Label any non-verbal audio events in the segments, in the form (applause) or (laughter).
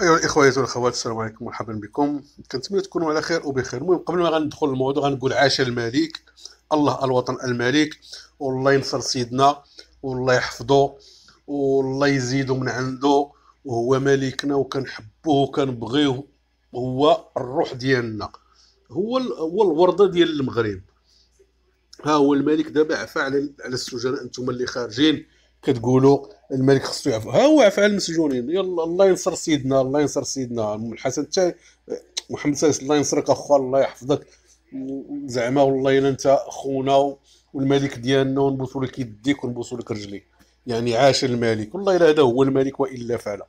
ايوا الاخوات والاخوات السلام عليكم مرحبا بكم كنتمنى تكونوا على خير وبخير المهم قبل ما غندخل الموضوع غنقول عاش الملك الله الوطن الملك والله ينصر سيدنا والله يحفظه والله يزيدو من عنده وهو ملكنا وكنحبوه وكنبغيه هو الروح ديالنا هو هو الورده ديال المغرب ها هو الملك دابا عفا على على السجناء انتم اللي خارجين كتقولوا الملك خصو يعفو ها هو عفا المسجونين يلا الله ينصر سيدنا الله ينصر سيدنا الحسن حتى محمد السادس الله ينصرك اخو الله يحفظك زعما والله الا انت خونا والملك ديالنا ونبوسوا لك يديك ونبوسوا لك رجليك يعني عاش الملك والله الا هذا هو الملك والا فعل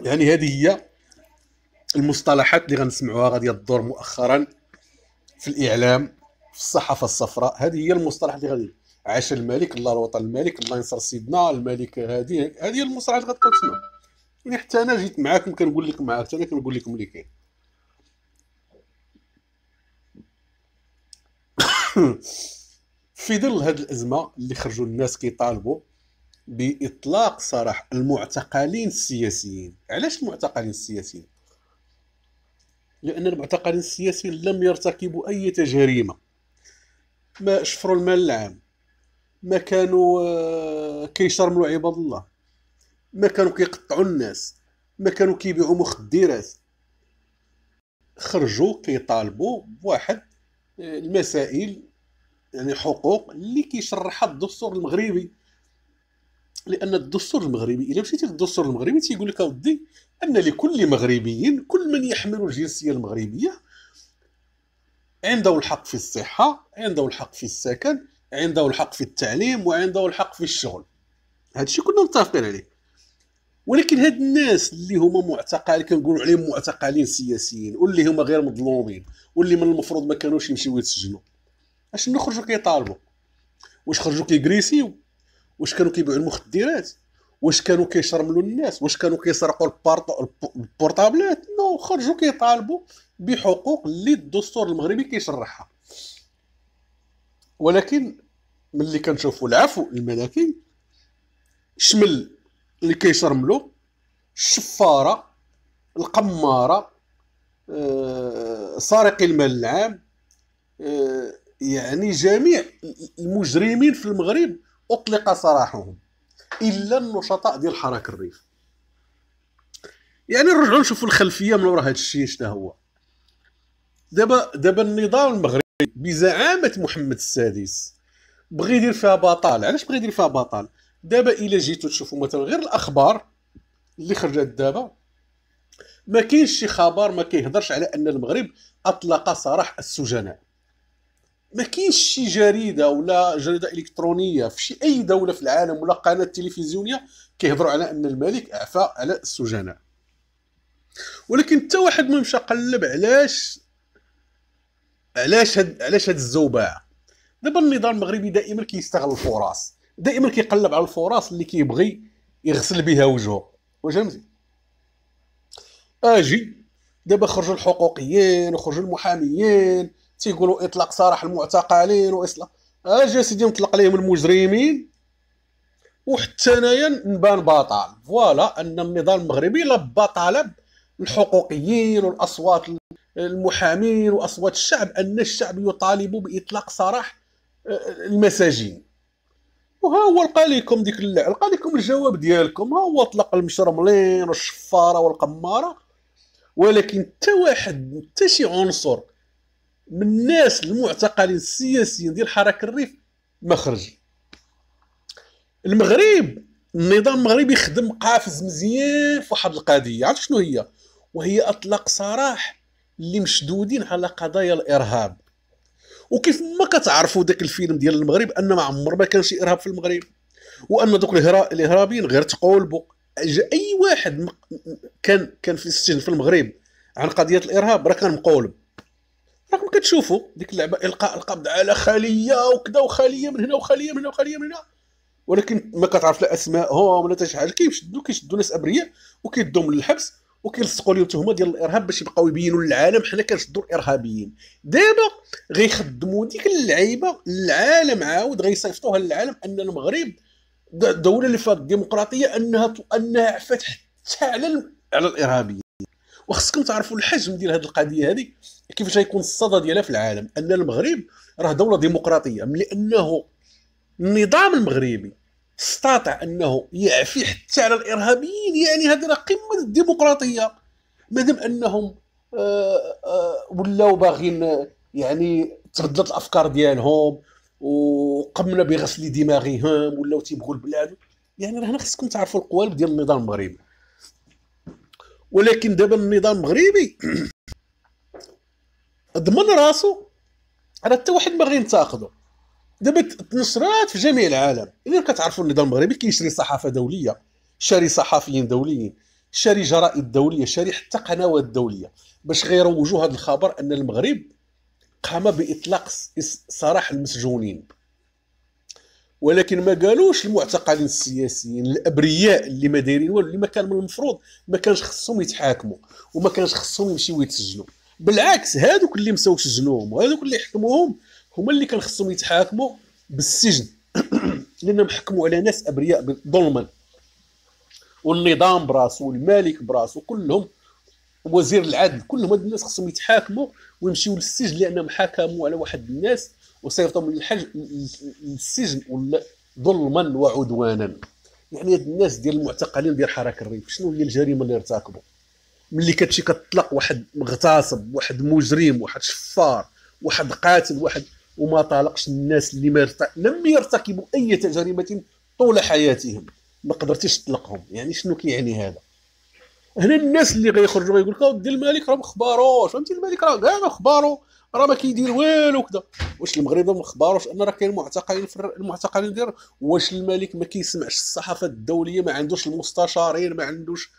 يعني هذه هي المصطلحات اللي غنسمعوها غادي تدور مؤخرا في الاعلام في الصحافه الصفراء هذه هي المصطلح اللي غادي عاش الملك الله الوطن الملك الله ينصر سيدنا الملك هذه هذه المصارعه اللي غتبقى تسمع يعني حتى انا جيت معاكم كنقول لك معاك حتى انا كنقول لكم اللي كاين (coughs) في ظل هذه الازمه اللي خرجوا الناس كيطالبوا باطلاق سراح المعتقلين السياسيين علاش المعتقلين السياسيين لان المعتقلين السياسيين لم يرتكبوا اي جريمه ما شفروا المال العام ما كانوا آه، كيشرملوا عباد الله ما كانوا كيقطعوا الناس ما كانوا كيبيعوا مخدرات خرجوا كيطالبوا بواحد آه، المسائل يعني حقوق اللي كيشرحها الدستور المغربي لان الدستور المغربي الا مشيتي للدستور المغربي تيقول لك اودي ان لكل مغربي كل من يحمل الجنسيه المغربيه عنده الحق في الصحه عنده الحق في السكن عنده الحق في التعليم وعنده الحق في الشغل هادشي كنا متفقين عليه ولكن هاد الناس اللي هما معتقلين كنقولوا عليهم معتقلين سياسيين واللي هما غير مظلومين واللي من المفروض ما كانوش يمشيو يتسجنوا اشنو نخرجوا كيطالبوا واش خرجوا كيغريسيو واش كانوا كيبيعوا المخدرات واش كانوا كيشرملوا الناس واش كانوا كيسرقوا البورطابلات نو خرجوا كيطالبوا بحقوق اللي الدستور المغربي كيشرحها ولكن ملي كنشوفوا العفو الملكي شمل اللي كيشرملو الشفاره القماره آه، سارقي المال العام آه، يعني جميع المجرمين في المغرب اطلق سراحهم الا النشطاء ديال حراك الريف يعني نرجعوا نشوفوا الخلفيه من وراء هذا الشيء شنو هو دابا دابا النظام المغربي بزعامه محمد السادس بغى يدير فيها بطال علاش بغى يدير فيها بطال دابا الا جيتو تشوفوا مثلا غير الاخبار اللي خرجت دابا ما كاينش شي خبر ما كيهضرش على ان المغرب اطلق سراح السجناء ما كاينش شي جريده ولا جريده الكترونيه في شي اي دوله في العالم ولا قناه تلفزيونيه كيهضروا على ان الملك اعفى على السجناء ولكن حتى واحد ما مشى قلب علاش علاش هاد علاش هاد الزوبعه دابا النظام المغربي دائما كيستغل الفرص دائما كيقلب على الفرص اللي كيبغي يغسل بها وجهه واش فهمتي اجي دابا خرجوا الحقوقيين وخرجوا المحاميين تيقولوا اطلاق سراح المعتقلين واصلا اجي سيدي نطلق عليهم المجرمين وحتى انايا نبان بطال فوالا ان النظام المغربي لبى طلب الحقوقيين والاصوات المحامين واصوات الشعب ان الشعب يطالب باطلاق سراح المساجين وها هو لقى لكم ديك اللعبه لقى لكم الجواب ديالكم ها هو طلق المشرملين والشفاره والقماره ولكن حتى واحد حتى شي عنصر من الناس المعتقلين السياسيين ديال حراك الريف ما خرج المغرب النظام المغربي خدم قافز مزيان في واحد القضيه عرفت شنو هي وهي اطلاق سراح اللي مشدودين على قضايا الارهاب وكيف ما كتعرفوا ذاك الفيلم ديال المغرب ان ما عمر ما كان شي ارهاب في المغرب وان دوك الاهرابيين غير تقولبوا اي واحد كان كان في السجن في المغرب عن قضيه الارهاب راه كان مقولب راكم كتشوفوا ديك اللعبه القاء القبض على خليه وكذا وخليه من هنا وخليه من هنا وخليه من هنا ولكن ما كتعرف لا اسمائهم ولا حتى شي حاجه كيشدوا كيشدوا ناس ابرياء وكيدوهم للحبس وكيلصقوا لهم تهمه ديال الارهاب باش يبقاو يبينوا للعالم حنا كنشدوا الارهابيين دابا غيخدموا ديك اللعيبه للعالم عاود غيصيفطوها للعالم ان المغرب دولة اللي فيها الديمقراطيه انها انها عفات حتى على على الارهابيين وخصكم تعرفوا الحجم ديال هذه القضيه هذه كيفاش غيكون الصدى ديالها في العالم ان المغرب راه دوله ديمقراطيه لانه النظام المغربي استطاع انه يعفي حتى على الارهابيين يعني هذه راه قمه الديمقراطيه مادام انهم آه، آه، ولاو باغيين يعني تبدلت الافكار ديالهم وقمنا بغسل دماغهم ولاو تيبغوا البلاد يعني راه هنا خصكم تعرفوا القوالب ديال النظام المغربي ولكن دابا النظام المغربي (coughs) ضمن راسو على حتى واحد ما غينتاخذو دابا تنشرات في جميع العالم الا كتعرفوا النظام المغربي كيشري صحافه دوليه شاري صحافيين دوليين شاري جرائد دوليه شاري حتى قنوات دوليه باش غيروجوا هذا الخبر ان المغرب قام باطلاق سراح المسجونين ولكن ما قالوش المعتقلين السياسيين الابرياء اللي ما دايرين والو اللي ما كان من المفروض ما كانش خصهم يتحاكموا وما كانش خصهم يمشيو يتسجنوا بالعكس هادوك اللي مساو سجنوهم وهادوك اللي حكموهم هما اللي كان خصهم يتحاكموا بالسجن (clears throat) لانهم حكموا على ناس ابرياء ظلما والنظام براسو والملك براسو كلهم وزير العدل كلهم هاد الناس خصهم يتحاكموا ويمشيو للسجن لانهم حكموا على واحد الناس وصيفطهم للحج للسجن ولا ظلما وعدوانا يعني هاد الناس ديال المعتقلين ديال حركه الريف شنو هي الجريمه اللي ارتكبوا ملي كتمشي كتطلق واحد مغتصب واحد مجرم واحد شفار واحد قاتل واحد وما طالقش الناس اللي ما لم يرتكبوا اي تجربه طول حياتهم ما قدرتيش تطلقهم يعني شنو كيعني كي هذا هنا الناس اللي غيخرجوا غيقول لك ودي الملك راه مخباروش فهمتي الملك راه كاع مخبارو راه ما كيدير والو كذا واش المغرب ما ان راه كاين معتقلين في المعتقلين ديال واش الملك ما كيسمعش الصحافه الدوليه ما عندوش المستشارين ما عندوش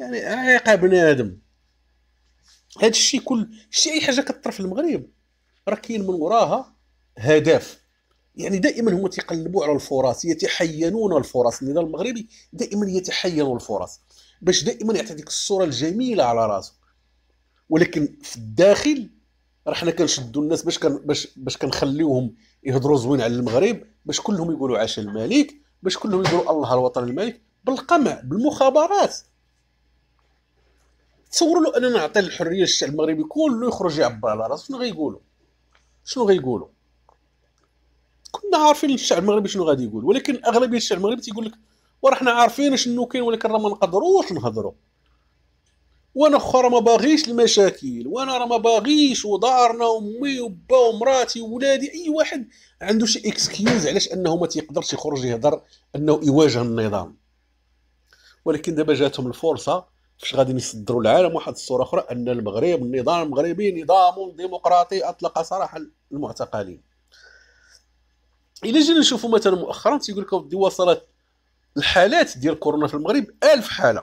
يعني عيقه بنادم هذا الشيء كل شي اي حاجه كطرى في المغرب راه كاين من وراها هدف يعني دائما هما تيقلبوا على الفرص يتحينون الفرص النظام المغربي دائما يتحين الفرص باش دائما يعطي ديك الصوره الجميله على راسو ولكن في الداخل راه حنا كنشدوا الناس باش كان باش باش كنخليوهم يهضروا زوين على المغرب باش كلهم يقولوا عاش الملك باش كلهم يقولوا الله الوطن الملك بالقمع بالمخابرات تصوروا لو اننا نعطي الحريه للشعب المغربي كله يخرج يعبر على راسو شنو غيقولوا شنو غيقولوا كنا عارفين الشعب المغربي شنو غادي يقول ولكن اغلبيه الشعب المغربي تيقول لك حنا عارفين شنو كاين ولكن راه ما نقدروش نهضروا وانا خرا ما باغيش المشاكل وانا راه ما باغيش ودارنا وامي وبا ومراتي وولادي اي واحد عنده شي اكسكيوز علاش انه ما تيقدرش يخرج يهضر انه يواجه النظام ولكن دابا جاتهم الفرصه فاش غادي يصدروا العالم واحد الصوره اخرى ان المغرب النظام المغربي نظام ديمقراطي اطلق سراح المعتقلين الا جينا نشوفوا مثلا مؤخرا تيقول لك وصلت الحالات ديال كورونا في المغرب ألف حاله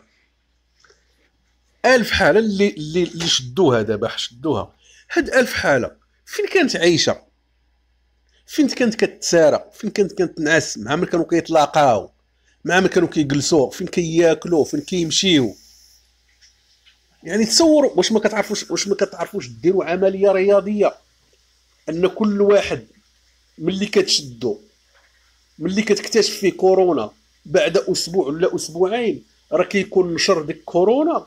ألف حاله اللي اللي, اللي شدوها دابا شدوها هاد ألف حاله فين كانت عايشه فين كانت كتسارى فين كانت كتنعس مع من كانوا كيتلاقاو مع من كانوا كيجلسوا فين كياكلوا فين كيمشيو يعني تصوروا واش ما كتعرفوش واش ما كتعرفوش ديروا عمليه رياضيه ان كل واحد ملي كتشدو ملي كتكتشف فيه كورونا بعد اسبوع ولا اسبوعين راه كيكون نشر ديك كورونا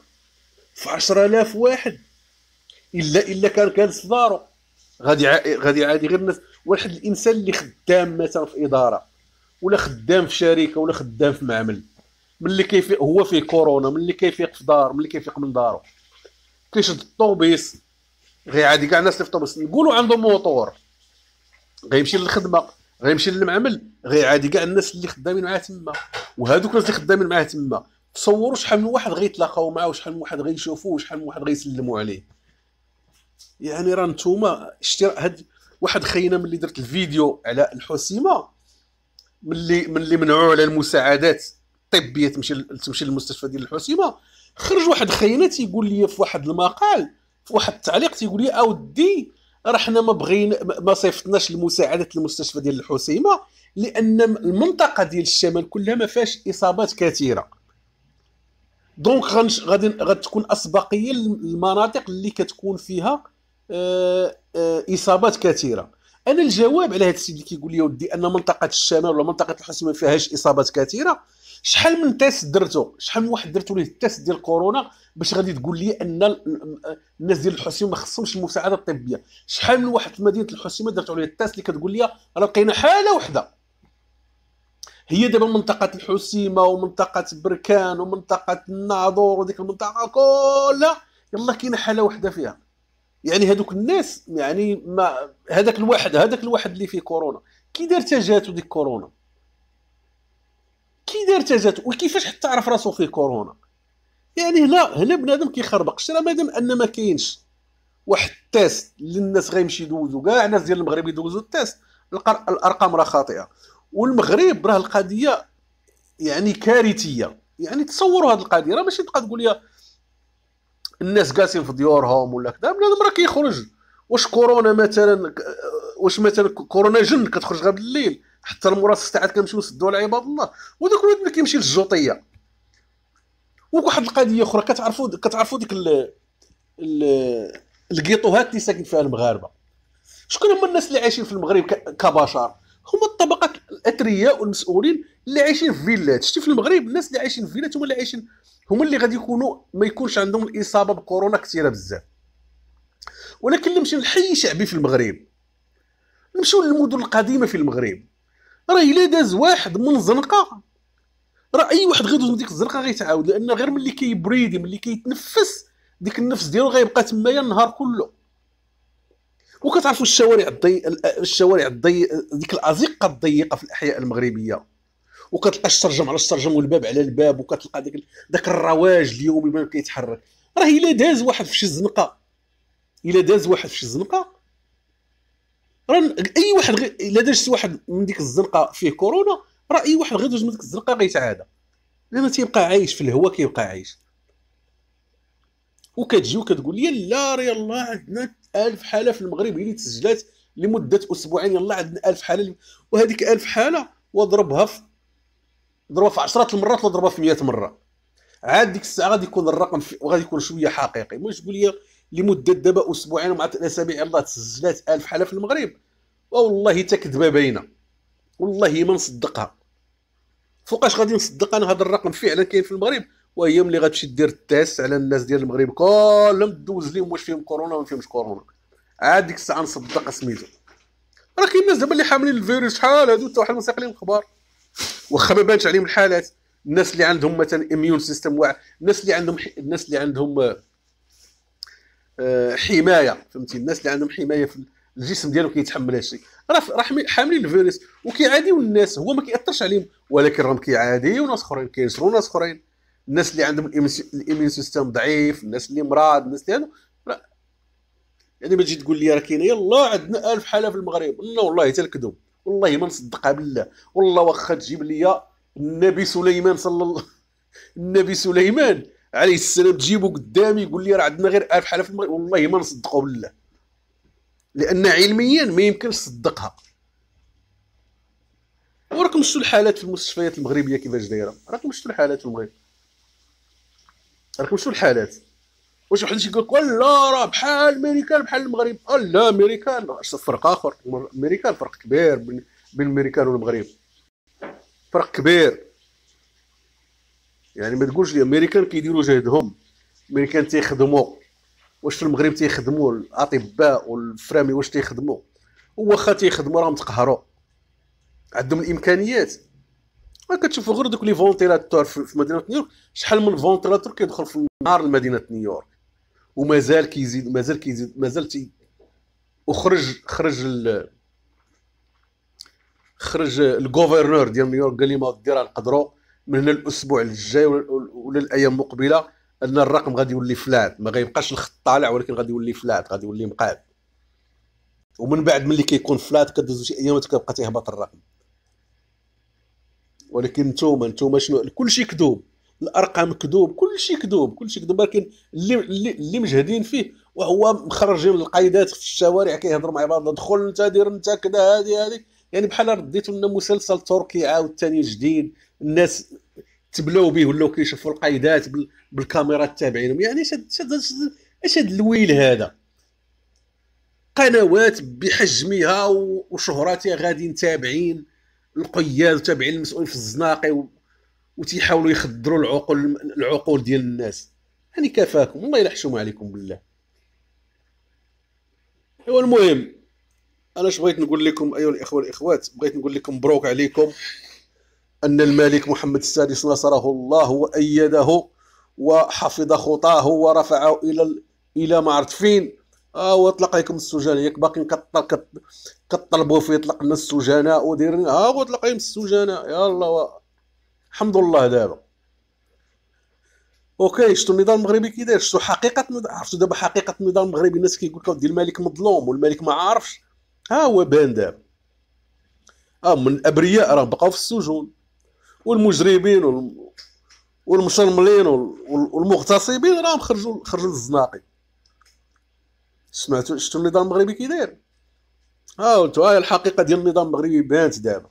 في 10000 واحد الا الا كان كان في غادي غادي عادي غير الناس واحد الانسان اللي خدام مثلا في اداره ولا خدام في شركه ولا خدام في معمل ملي كيفيق هو فيه كورونا ملي كيفيق في دار ملي كيفيق من دارو كيشد الطوبيس غير عادي كاع الناس اللي في الطوبيس نقولوا عنده موتور غيمشي للخدمه غيمشي للمعمل غير عادي كاع الناس اللي خدامين معاه تما وهذوك الناس اللي خدامين معاه تما تصوروا شحال من واحد غيتلاقاو معاه وشحال من واحد غيشوفوه وشحال من واحد غيسلموا عليه يعني راه نتوما شتي هاد واحد خينا ملي درت الفيديو على الحسيمه ملي ملي منعوا على المساعدات الطبيه تمشي تمشي للمستشفى ديال الحسيمه خرج واحد خينه تيقول لي في واحد المقال في واحد التعليق تيقول لي اودي راه حنا ما بغينا ما صيفطناش المساعدات للمستشفى ديال الحسيمه لان المنطقه ديال الشمال كلها ما فيهاش اصابات كثيره دونك غادي غتكون اسبقيه للمناطق اللي كتكون فيها آه، آه، اصابات كثيره انا الجواب على هذا السيد اللي كيقول لي ودي ان منطقه الشمال ولا منطقه الحسيمه ما فيهاش اصابات كثيره شحال من تيست درتو شحال من واحد درتو ليه التيست ديال كورونا باش غادي تقول لي ان الناس ديال الحسيمه ما خصهمش المساعده الطبيه شحال من واحد في مدينه الحسيمه درتو عليه التيست اللي كتقول لي راه لقينا حاله وحده هي دابا منطقه الحسيمه ومنطقه بركان ومنطقه الناظور وديك المنطقه كلها يلا كاينه حاله وحده فيها يعني هذوك الناس يعني ما هذاك الواحد هذاك الواحد اللي فيه كورونا كي دار جاتو ديك كورونا كي دار تجات وكيفاش حتى عرف راسو فيه كورونا يعني هنا هنا بنادم كيخربق شرا مادام ان ما كاينش واحد التيست اللي الناس غيمشي يدوزو كاع الناس ديال المغرب يدوزو التيست الارقام راه خاطئه والمغرب راه القضيه يعني كارثيه يعني تصوروا هذه القضيه راه ماشي تبقى تقول لي الناس جالسين في ديورهم ولا كذا بنادم راه كيخرج واش كورونا مثلا واش مثلا كورونا جن كتخرج غير بالليل حتى المراسل تاعك كنمشيو نسدو على عباد الله وداك الولد ملي كيمشي للجوطيه وواحد القضيه اخرى كتعرفوا كتعرفوا ديك الكيطوهات اللي ساكن فيها المغاربه شكون هما الناس اللي عايشين في المغرب كبشر هما الطبقه الاثرياء والمسؤولين اللي عايشين في فيلات شتي في المغرب الناس اللي عايشين في فيلات هما اللي عايشين هما اللي غادي يكونوا ما يكونش عندهم الاصابه بكورونا كثيره بزاف ولكن اللي للحي لحي شعبي في المغرب نمشيو للمدن القديمه في المغرب راه الا داز واحد من زنقه راه اي واحد غيدوز من ديك الزنقه غيتعاود لان غير ملي كيبريدي ملي كيتنفس ديك النفس ديالو غيبقى تمايا النهار كله وكتعرفوا الشوارع الضي الشوارع الضي ديك الازقه الضيقه في الاحياء المغربيه وكتلقى الشرجم على الشرجم والباب على الباب وكتلقى داك داك الرواج اليومي ما كيتحرك راه الا داز واحد في شي زنقه الا داز واحد في شي زنقه راه اي واحد غير الا دار شي واحد من ديك الزنقه فيه كورونا راه اي واحد غير دوز من ديك الزنقه غيتعادى لان تيبقى عايش في الهواء كيبقى عايش وكتجي وكتقول لي لا راه يلا عندنا 1000 حاله في المغرب اللي تسجلات لمده اسبوعين يلا عندنا 1000 حاله وهذيك 1000 حاله واضربها في ضربها في 10 المرات ولا ضربها في 100 مره عاد ديك الساعه غادي يكون الرقم في... وغادي يكون شويه حقيقي مش تقول لي لمده دابا اسبوعين ومع الاسابيع يلاه تسجلات 1000 حاله في المغرب والله تا كذبه باينه والله ما نصدقها فوقاش غادي نصدق انا هذا الرقم فعلا كاين في المغرب وهي ملي غتمشي دير التيست على الناس ديال المغرب كلهم دوز ليهم واش فيهم كورونا ولا ما فيهمش كورونا عاد ديك الساعه نصدق سميتو راه كاين الناس دابا اللي حاملين الفيروس شحال هادو حتى واحد ما ساق لهم الخبر واخا ما بانش عليهم الحالات الناس اللي عندهم مثلا اميون سيستم واعر الناس اللي عندهم الناس اللي عندهم آه، آه، حمايه فهمتي الناس اللي عندهم حمايه في الجسم ديالو كيتحمل هادشي راه راه حاملين الفيروس وكيعاديو الناس هو ما كيأثرش عليهم ولكن راهم كيعاديو ناس اخرين كينشروا ناس اخرين الناس اللي عندهم الايميون سيستم ضعيف الناس اللي مراض الناس اللي هادو يعني ما تجي تقول لي راه كاين يلا عندنا 1000 حاله في المغرب لا والله حتى الكذب والله ما نصدقها بالله والله واخا تجيب لي النبي سليمان صلى الله (laughs) النبي سليمان عليه السلام تجيبو قدامي يقول لي راه عندنا غير 1000 حاله في المغرب والله ما نصدقو بالله لان علميا ما يمكن تصدقها وراكم شتو الحالات في المستشفيات المغربيه كيفاش دايره راكم شتو الحالات في المغرب راكم شتو الحالات واش واحد يقول لك لا راه بحال امريكان بحال المغرب لا امريكان فرق اخر امريكان فرق كبير بين امريكان والمغرب فرق كبير يعني ما تقولش لي امريكان كيديروا جهدهم امريكان تيخدموا واش في المغرب تيخدموا الاطباء والفرامي واش تيخدموا واخا تيخدموا راهم تقهروا عندهم الامكانيات ما كتشوفوا غير دوك لي فونتيلاتور في مدينه نيويورك شحال من فونتيلاتور كيدخل في النهار لمدينه نيويورك ومازال كيزيد مازال كيزيد مازال تي وخرج خرج ال... خرج الغوفرنور ديال نيويورك قال لي ما دير نقدروا من هنا الاسبوع الجاي ولا الايام المقبله ان الرقم غادي يولي فلات ما غيبقاش الخط طالع ولكن غادي يولي فلات غادي يولي مقاد ومن بعد ملي كيكون فلات كدوزو شي ايامات كيبقى تيهبط الرقم ولكن نتوما نتوما شنو كلشي كذوب الارقام كذوب كلشي كذوب كلشي كذوب ولكن اللي اللي مجهدين فيه وهو مخرجين القايدات في الشوارع كيهضر مع بعض دخل انت دير انت كذا هذه هذه يعني بحال رديتوا لنا مسلسل تركي عاود ثاني جديد الناس تبلاو به ولاو كيشوفوا القايدات بالكاميرات تابعينهم يعني اش اش هاد الويل هذا قنوات بحجمها وشهرتها غادي تابعين القياد وتابعين المسؤول في الزناقي وتيحاولوا يخدروا العقول العقول ديال الناس يعني كفاكم الله حشومه عليكم بالله ايوا المهم انا اش بغيت نقول لكم ايها الاخوه والاخوات بغيت نقول لكم مبروك عليكم أن الملك محمد السادس نصره الله وأيده وحفظ خطاه ورفعه إلى إلى ما عرفت فين اه وطلق لكم السجناء ياك باقي كطلبوا فيه يطلق لنا السجناء ودايرين ها آه، هو طلق لهم السجناء يلا و... الحمد لله دابا اوكي شتو النظام المغربي كي داير شتو حقيقه عرفتوا دابا حقيقه النظام المغربي الناس كيقول لك ودي الملك مظلوم والملك ما عارفش ها هو بان دابا اه من الابرياء راه بقاو في السجون والمجرمين والمشرملين والمغتصبين راهم خرجوا خرجوا للزناقي سمعتوا شفتوا النظام المغربي كي داير ها قلتوا هاي الحقيقه ديال النظام المغربي بانت دابا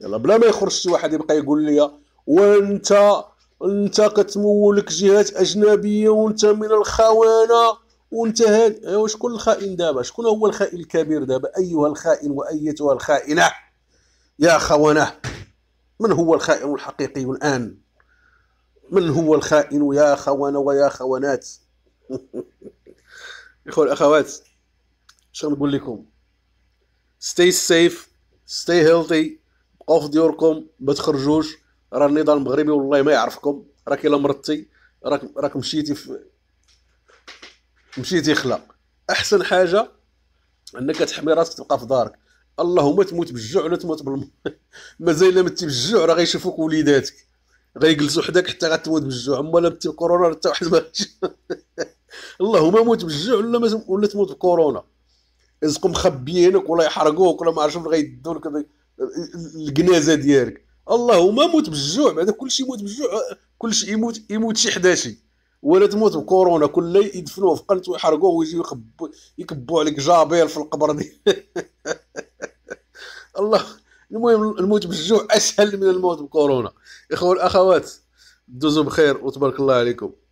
يلا بلا ما يخرج شي واحد يبقى يقول لي وانت انت كتمولك جهات اجنبيه وانت من الخونه وانت هاد ايوا شكون الخائن دابا شكون هو الخائن الكبير دابا ايها الخائن وايتها الخائنه يا خونه من هو الخائن الحقيقي الآن من هو الخائن يا خوان ويا خوانات (laughs) إخوة الأخوات شنو نقول لكم stay safe stay healthy بقاو في ديوركم ما تخرجوش راه النضال المغربي والله ما يعرفكم راك الا مرضتي راك راك مشيتي في مشيتي خلا احسن حاجه انك تحمي راسك تبقى في دارك اللهم تموت بالجوع ولا تموت بالم (laughs) مازال الا متي بالجوع راه غيشوفوك وليداتك غيجلسوا حداك حتى غتموت بالجوع اما لا متي بالكورونا حتى واحد ما (laughs) اللهم موت بالجوع ولا ولا تموت بكورونا يزقوا مخبيينك ولا يحرقوك ولا ما عرفتش فين غيدوا لك الكنازه ديالك اللهم موت بالجوع بعدا كلشي يموت بالجوع كلشي يموت يموت شي حداشي ولا تموت بكورونا كل يدفنوه في قنت ويحرقوه ويجيو يكبوا عليك جابير في القبر ديالك (laughs) الله المهم الموت بالجوع اسهل من الموت بكورونا اخوه الاخوات دوزوا بخير وتبارك الله عليكم